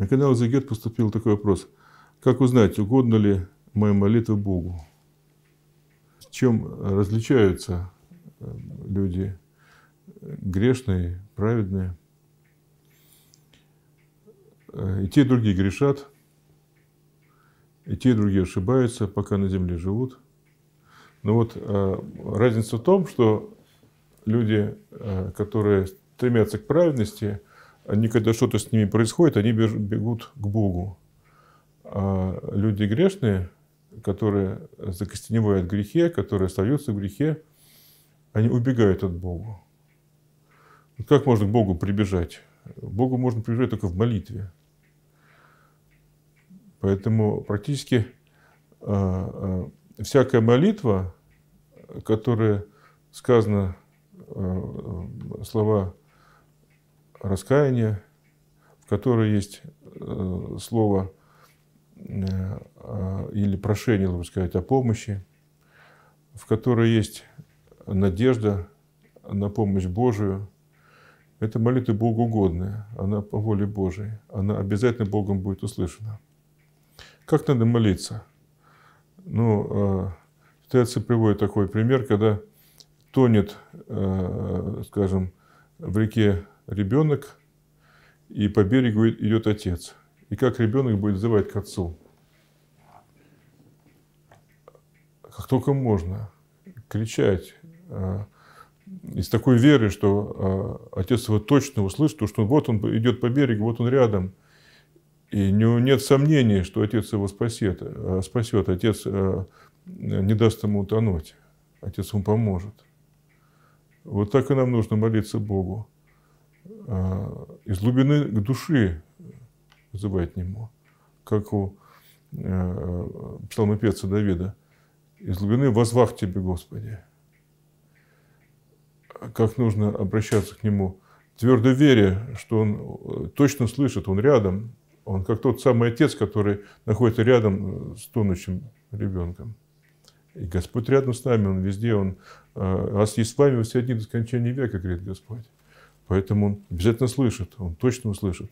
На когда Загет поступил такой вопрос, как узнать, угодно ли моя молитва Богу? В чем различаются э, люди грешные, праведные? Э, и те, и другие грешат, и те, и другие ошибаются, пока на земле живут. Но ну вот э, разница в том, что люди, которые стремятся к праведности – они, когда что-то с ними происходит, они бегут к Богу. А люди грешные, которые закостеневают в грехе, которые остаются в грехе, они убегают от Бога. Как можно к Богу прибежать? К Богу можно прибежать только в молитве. Поэтому практически а, а, всякая молитва, которая сказана а, слова раскаяния, в которой есть э, слово э, э, или прошение, лучше сказать, о помощи, в которой есть надежда на помощь Божию. Это молитва Богу угодная, она по воле Божией, она обязательно Богом будет услышана. Как надо молиться? Ну, ситуация приводит такой пример, когда тонет, скажем, в реке ребенок, и по берегу идет отец. И как ребенок будет взывать к отцу? Как только можно кричать э, из такой веры, что э, отец его точно услышит, то что вот он идет по берегу, вот он рядом. И нет сомнений, что отец его спасет, э, спасет. Отец не даст ему утонуть. Отец ему поможет. Вот так и нам нужно молиться Богу. Э, из глубины души вызывает к нему, как у э, псалмопевца Давида. Из глубины возвах тебе, Господи. Как нужно обращаться к нему, твердо веря, что он э, точно слышит, он рядом, он как тот самый отец, который находится рядом с тонущим ребенком. И Господь рядом с нами, Он везде, Он, «Аз есть с вами все дни до скончания века», говорит Господь. Поэтому он обязательно слышит, он точно услышит.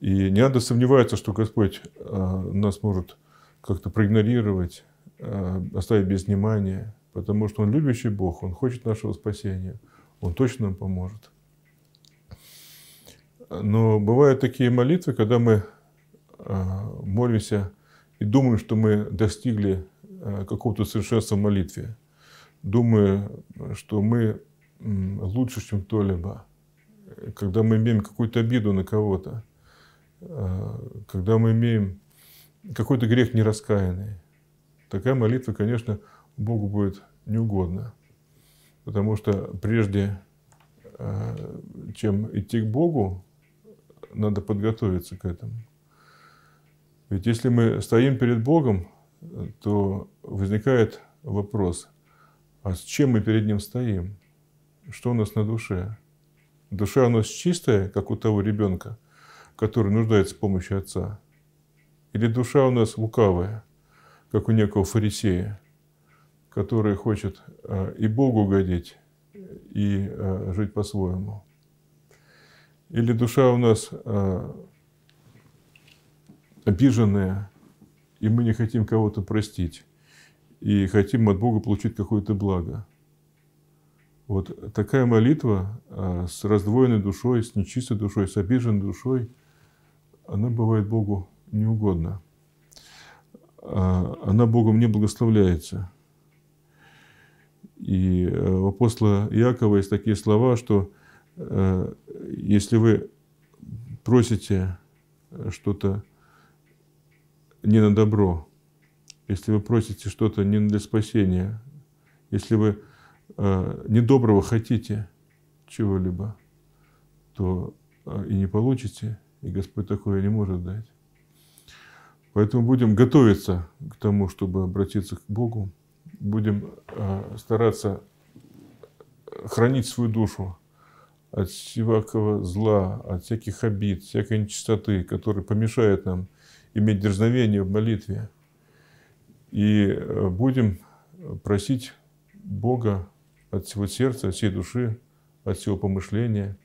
И не надо сомневаться, что Господь э, нас может как-то проигнорировать, э, оставить без внимания, потому что Он любящий Бог, Он хочет нашего спасения, Он точно нам поможет. Но бывают такие молитвы, когда мы э, молимся и думаем, что мы достигли какого-то совершенства в молитве, думая, что мы лучше, чем кто-либо. Когда мы имеем какую-то обиду на кого-то, а, когда мы имеем какой-то грех нераскаянный, такая молитва, конечно, Богу будет неугодна. Потому что прежде а, чем идти к Богу, надо подготовиться к этому. Ведь если мы стоим перед Богом, то возникает вопрос, а с чем мы перед Ним стоим? что у нас на душе. Душа у нас чистая, как у того ребенка, который нуждается в помощи отца. Или душа у нас лукавая, как у некого фарисея, который хочет э, и Богу угодить, и э, жить по-своему. Или душа у нас э, обиженная, и мы не хотим кого-то простить, и хотим от Бога получить какое-то благо. Вот такая молитва э, с раздвоенной душой, с нечистой душой, с обиженной душой, она бывает Богу неугодна. Э, она Богом не благословляется. И э, у апостола Иакова есть такие слова, что если вы просите что-то не на добро, если вы просите что-то не для спасения, если вы э, недоброго хотите чего-либо, то э, и не получите, и Господь такое не может дать. Поэтому будем готовиться к тому, чтобы обратиться к Богу, будем э, стараться хранить свою душу от всякого зла, от всяких обид, всякой нечистоты, которая помешает нам иметь дерзновение в молитве. И э, будем просить Бога от всего сердца, от всей души, от всего помышления.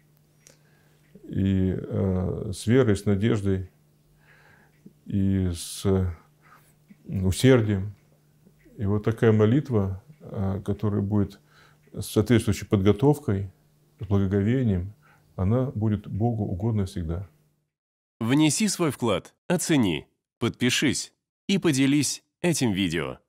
И э, с верой, с надеждой, и с усердием. И вот такая молитва, э, которая будет с соответствующей подготовкой, с благоговением, она будет Богу угодна всегда. Внеси свой вклад, оцени, подпишись и поделись этим видео.